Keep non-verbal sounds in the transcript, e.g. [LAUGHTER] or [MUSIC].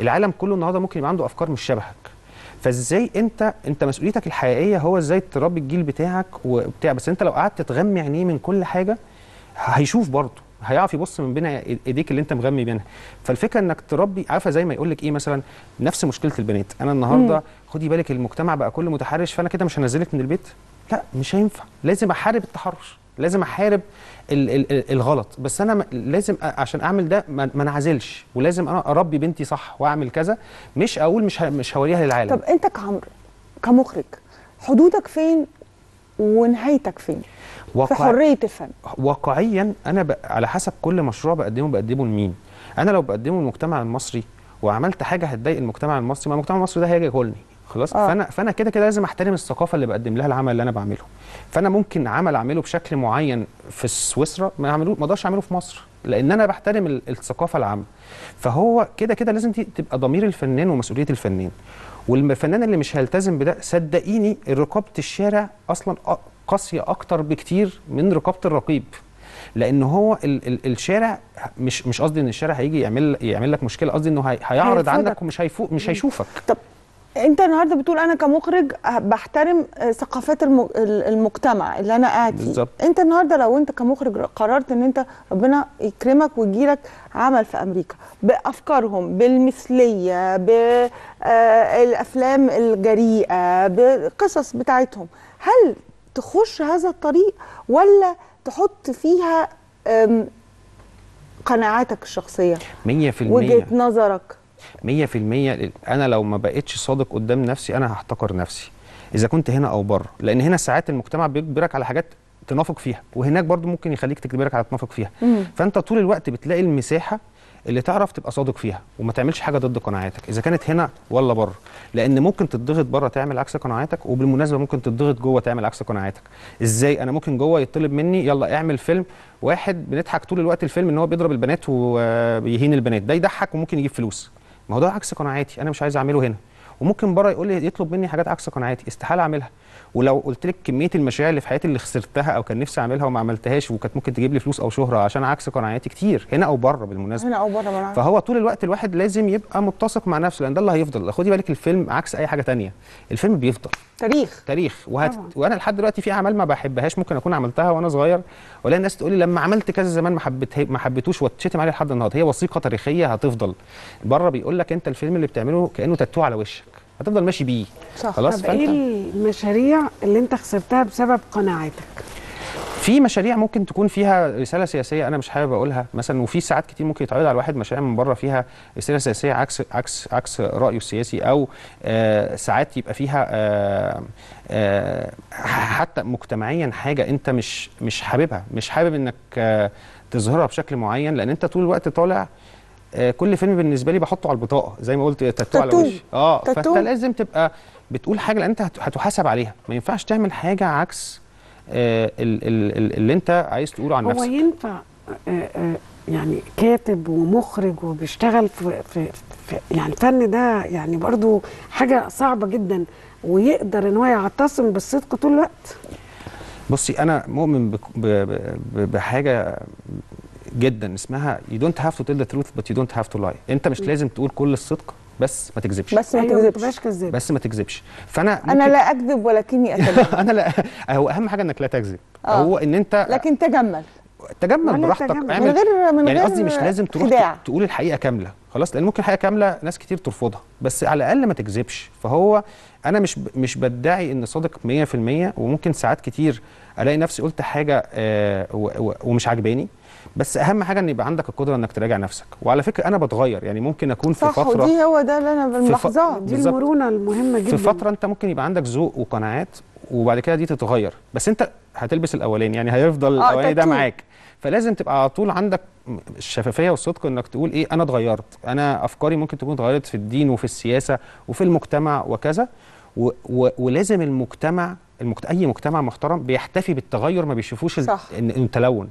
العالم كله النهارده ممكن يبقى عنده افكار مش شبهك فازاي انت انت مسؤوليتك الحقيقيه هو ازاي تربي الجيل بتاعك وبتاع بس انت لو قعدت تغمي عينيه من كل حاجه هيشوف برضه هيعرف يبص من بين ايديك اللي انت مغمي بينها فالفكره انك تربي عارفه زي ما يقول لك ايه مثلا نفس مشكله البنات انا النهارده خدي بالك المجتمع بقى كله متحرش فانا كده مش هنزلك من البيت لا مش هينفع لازم احارب التحرش لازم احارب الغلط بس انا لازم عشان اعمل ده ما انعزلش ولازم انا اربي بنتي صح واعمل كذا مش اقول مش مش هوريها للعالم طب انت كعمرو كمخرج حدودك فين ونهايتك فين وقع... في حريه الفن واقعيا انا ب... على حسب كل مشروع بقدمه بقدمه لمين انا لو بقدمه للمجتمع المصري وعملت حاجه هتضايق المجتمع المصري ما المجتمع المصري ده هيجي يقولني خلاص آه. فانا فانا كده كده لازم احترم الثقافه اللي بقدم لها العمل اللي انا بعمله فانا ممكن عمل اعمله بشكل معين في سويسرا ما اعملوش ما اقدرش اعمله في مصر لان انا بحترم الثقافه العامه فهو كده كده لازم تبقى ضمير الفنان ومسؤوليه الفنان والفنان اللي مش هيلتزم بده صدقيني رقابه الشارع اصلا قاسيه اكتر بكتير من رقابه الرقيب لان هو ال ال الشارع مش مش قصدي ان الشارع هيجي يعمل يعمل لك مشكله قصدي انه هيعرض عندك ومش هيفوق مش هيشوفك طب انت النهارده بتقول انا كمخرج بحترم ثقافات المجتمع اللي انا قاعد فيه بالزبط. انت النهارده لو انت كمخرج قررت ان انت ربنا يكرمك ويجيلك عمل في امريكا بافكارهم بالمثليه بالافلام آه، الجريئه بقصص بتاعتهم هل تخش هذا الطريق ولا تحط فيها قناعاتك الشخصيه 100% وجهه نظرك 100% انا لو ما بقتش صادق قدام نفسي انا هحتقر نفسي اذا كنت هنا او بره لان هنا ساعات المجتمع بيجبرك على حاجات تنافق فيها وهناك برضو ممكن يخليك تجبرك على تنافق فيها مم. فانت طول الوقت بتلاقي المساحه اللي تعرف تبقى صادق فيها وما تعملش حاجه ضد قناعاتك اذا كانت هنا ولا بره لان ممكن تضغط بره تعمل عكس قناعاتك وبالمناسبه ممكن تضغط جوه تعمل عكس قناعاتك ازاي انا ممكن جوه يطلب مني يلا اعمل فيلم واحد بنضحك طول الوقت الفيلم ان هو بيضرب البنات وبيهين البنات ده يضحك وممكن يجيب فلوس ما هو ده عكس قناعاتي انا مش عايز اعمله هنا وممكن بره يقول لي يطلب مني حاجات عكس قناعاتي استحاله اعملها ولو قلت لك كميه المشاريع اللي في حياتي اللي خسرتها او كان نفسي اعملها وما عملتهاش وكانت ممكن تجيب لي فلوس او شهره عشان عكس قناعاتي كتير هنا او بره بالمناسبه هنا او بره بالمناسبه فهو طول الوقت الواحد لازم يبقى متسق مع نفسه لان ده اللي هيفضل خدي بالك الفيلم عكس اي حاجه ثانيه الفيلم بيفضل تاريخ تاريخ وهت... وانا لحد دلوقتي في اعمال ما بحبهاش ممكن اكون عملتها وانا صغير ولا الناس تقول لي لما عملت كذا زمان ما حبيته ما حبيتوش واتشتم عليه لحد النهارده هي وثيقه تاريخيه هتفضل بره بيقول لك انت الفيلم اللي بتعمله كانه تاتو على وشك هتفضل ماشي بيه صح خلاص طب ايه المشاريع اللي انت خسرتها بسبب قناعتك في مشاريع ممكن تكون فيها رساله سياسيه انا مش حابب اقولها مثلا وفي ساعات كتير ممكن يتعرض على واحد مشاريع من بره فيها رساله سياسيه عكس عكس عكس رايه السياسي او آه ساعات يبقى فيها آه آه حتى مجتمعيا حاجه انت مش مش حاببها مش حابب انك آه تظهرها بشكل معين لان انت طول الوقت طالع آه، كل فيلم بالنسبه لي بحطه على البطاقه زي ما قلت تاتو على وشي اه تاتو. فانت لازم تبقى بتقول حاجه لان انت هتحاسب عليها ما ينفعش تعمل حاجه عكس آه اللي انت عايز تقوله عن نفسك هو ينفع آه،, آه يعني كاتب ومخرج وبيشتغل في, في, في يعني الفن ده يعني برضو حاجه صعبه جدا ويقدر ان هو يعتصم بالصدق طول الوقت بصي انا مؤمن بحاجه جدا اسمها يو دونت هاف تو تيل ذا تروث بت يو دونت هاف تو لاي انت مش لازم تقول كل الصدق بس ما تكذبش بس ما أيوة تكذبش كذاب بس ما تكذبش فانا انا لا اكذب ولكني [LAUGHS] اتجمل انا لا هو اهم حاجه انك لا تكذب آه. هو ان انت لكن تجمل تجمل براحتك من غير من يعني قصدي مش لازم تروح خداع. تقول الحقيقه كامله خلاص لان ممكن حاجه كامله ناس كتير ترفضها بس على الاقل ما تكذبش فهو انا مش مش بدعي ان صادق 100% وممكن ساعات كتير الاقي نفسي قلت حاجه آه ومش عجباني بس اهم حاجه ان يبقى عندك القدره انك تراجع نفسك وعلى فكره انا بتغير يعني ممكن اكون في فتره ودي هو ده اللي انا بالملاحظه ف... دي المرونه المهمه جدا في فتره انت ممكن يبقى عندك ذوق وقناعات وبعد كده دي تتغير بس انت هتلبس الاولاني يعني هيفضل آه، الاولاني ده معاك فلازم تبقى على طول عندك الشفافيه والصدق انك تقول ايه انا اتغيرت انا افكاري ممكن تكون اتغيرت في الدين وفي السياسه وفي المجتمع وكذا و و ولازم المجتمع المجت... اي مجتمع محترم بيحتفي بالتغير ما بيشوفوش صح. التلون